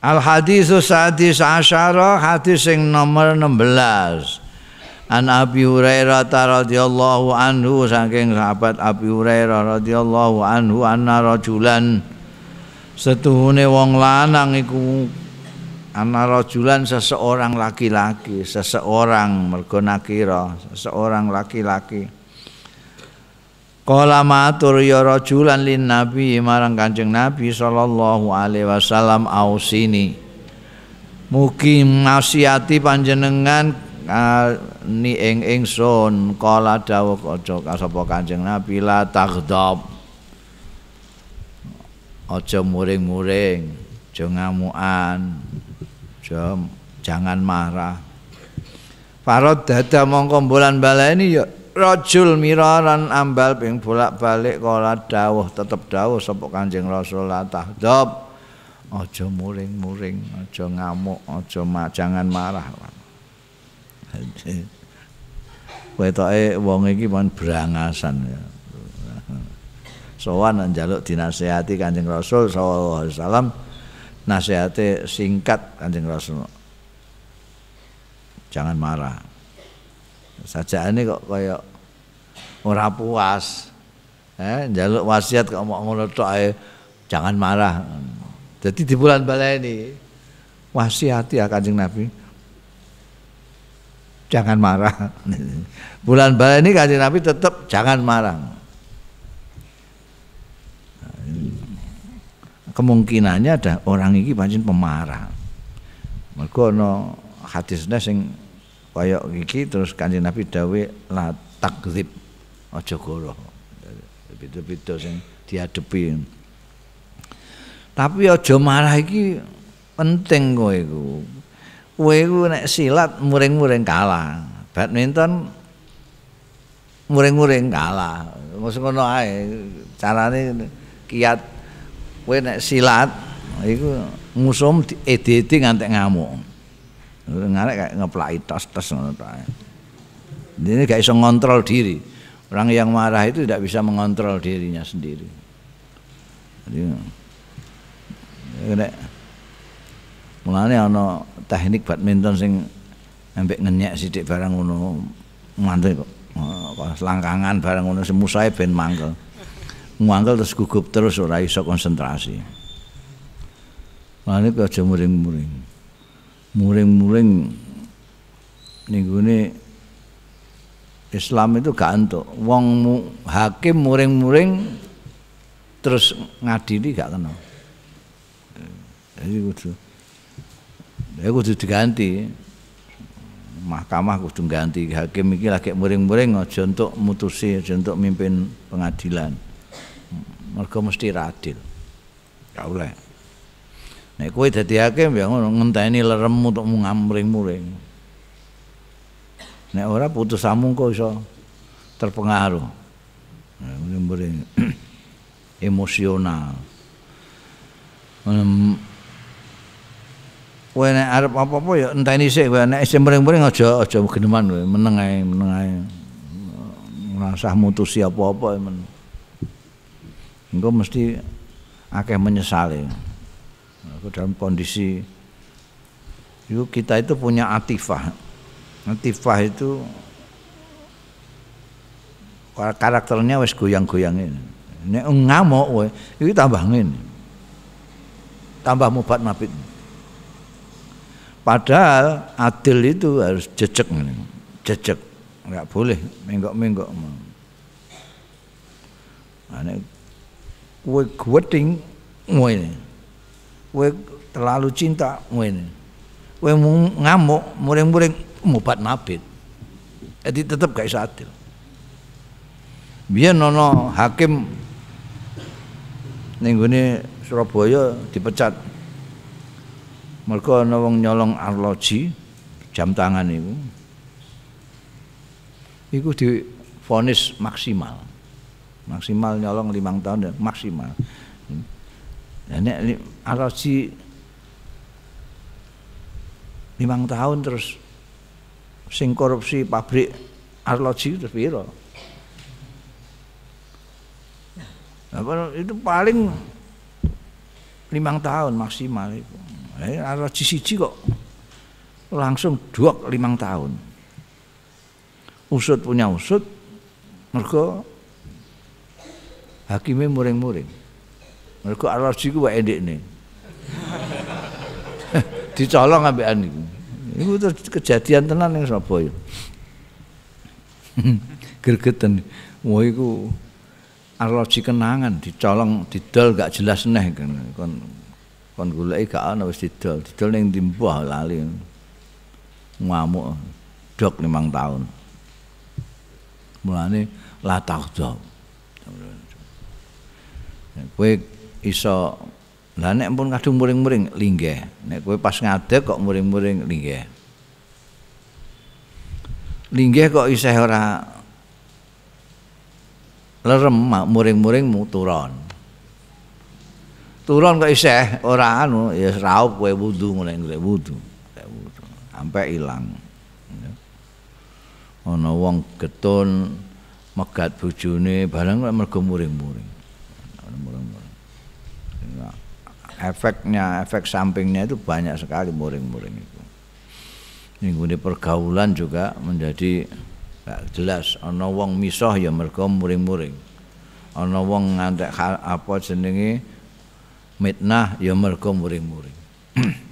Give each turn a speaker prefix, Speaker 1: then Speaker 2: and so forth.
Speaker 1: Al hadis sadis asyara hadis yang nomor 16. An Abi Hurairah radhiyallahu anhu saking sahabat Abi Hurairah radhiyallahu anhu anna rajulan setuhune wong lanang iku anna rajulan seseorang laki-laki, seseorang mergo nakira, seseorang laki-laki. Kala matur ya rajulan lin nabi marang Kanjeng Nabi sallallahu alaihi wasallam ausini. Mugi nasiati panjenengan ah, ni ing ingsun kala dawuh aja sapa Kanjeng Nabi la taghdab. Aja muring-muring, aja ngamukan. jangan marah. Farad dada mongko bulan ini yuk. Ya. rajul miraran ambal ping bolak-balik kala dawuh tetep dawuh sapa Kanjeng Rasul latah dop aja muring-muring aja ngamuk aja jangan marah wetoke wong iki pan brangasan ya sowan njaluk dinasehati Kanjeng Rasul sallallahu alaihi wasallam nasihate singkat Kanjeng Rasul jangan marah Saja ini kok kaya ora puas. Eh, njaluk wasiat kok mau ngono tok ae. Jangan marah. Jadi di bulan balai ini wasiati ya Kanjeng Nabi. Jangan marah. bulan balai ini Kanjeng Nabi tetap jangan marah. Kemungkinannya ada orang ini pancen pemarah. Mergo ana hadisnya sing kaya iki terus kanjeng Nabi dawe la takdzib aja goroh beda-beda sing diadepi tapi aja marah iki penting kowe iku kowe iku nek silat muring-muring kalah badminton muring-muring kalah mesti ngono ae carane kiat kowe nek silat iku musuh edit-edit eh, ngantek ngamuk ngarek kayak ngeplai tas tas ngono ta. Dene gak iso ngontrol diri. Orang yang marah itu tidak bisa mengontrol dirinya sendiri. Jadi nek mulane ana teknik badminton sing ambek ngenyek sithik barang ngono mantep kok. Selangkangan barang ngono semusae ben mangkel. Mangkel terus gugup terus ora iso konsentrasi. Mulane kok aja muring-muring. muring-muring muring ning Islam itu gak entuk. Wong mu, hakim muring-muring terus ngadili gak kena. Jadi kudu ya kudu diganti. Mahkamah kudu ganti hakim iki lagi muring-muring aja entuk mutusi, aja entuk mimpin pengadilan. Mergo mesti radil. Gak ya oleh. Nek kowe dadi hakim ya ngono ngenteni leremmu untuk ngamring-muring. Nek ora putus sambung kok iso terpengaruh. Muring-muring, emosional. Kowe nek arep apa-apa ya enteni sik kowe nek isih mring-mring aja aja geneman kowe meneng ae meneng ae. Ora usah mutusi apa-apa men. Engko mesti akeh menyesale. dalam kondisi yuk kita itu punya atifah atifah itu karakternya wes goyang-goyangin nek ngamuk kowe iki tambah ngene tambah mubat mabit padahal adil itu harus jejek ngene jejek nggak boleh menggok-menggok ane nah, kowe gedeng ngene we terlalu cinta, ini. we ngamuk, muring-muring, mubat mabit. Jadi tetap gak bisa adil. Biar nono hakim nenggone Surabaya dipecat. Mereka ana wong nyolong arloji jam tangan itu. itu difonis maksimal. Maksimal nyolong limang tahun ya, maksimal. Nah, nek Araji limang tahun terus sing korupsi pabrik arloji terus piro apa itu paling limang tahun maksimal itu eh, arloji siji kok langsung dua limang tahun usut punya usut mereka hakimnya muring-muring mereka alergi ku wae ndekne. Dicolong ambekan niku. Iku kejadian tenan ning Surabaya. Gergeten. Wah iku alergi kenangan dicolong didol gak jelas neh kon kon kan, kan goleki gak ana wis didol. Didol ning timbah lali. Ngamuk dok limang tahun. Mulane la takdzab. Ya, kowe iso lah nek pun kadung muring-muring linggeh nek kowe pas ngadeg kok muring-muring linggeh linggeh kok isih ora lerem muring-muring muturon Turon kok isih ora anu ya raup kowe wudu mulai ngene wudu wudu sampai ilang ana wong getun megat bojone barang mergo muring-muring efeknya efek sampingnya itu banyak sekali muring-muring itu minggu pergaulan juga menjadi gak ya, jelas ana wong misah ya mergo muring-muring ana wong ngantek apa jenenge mitnah ya mergo muring-muring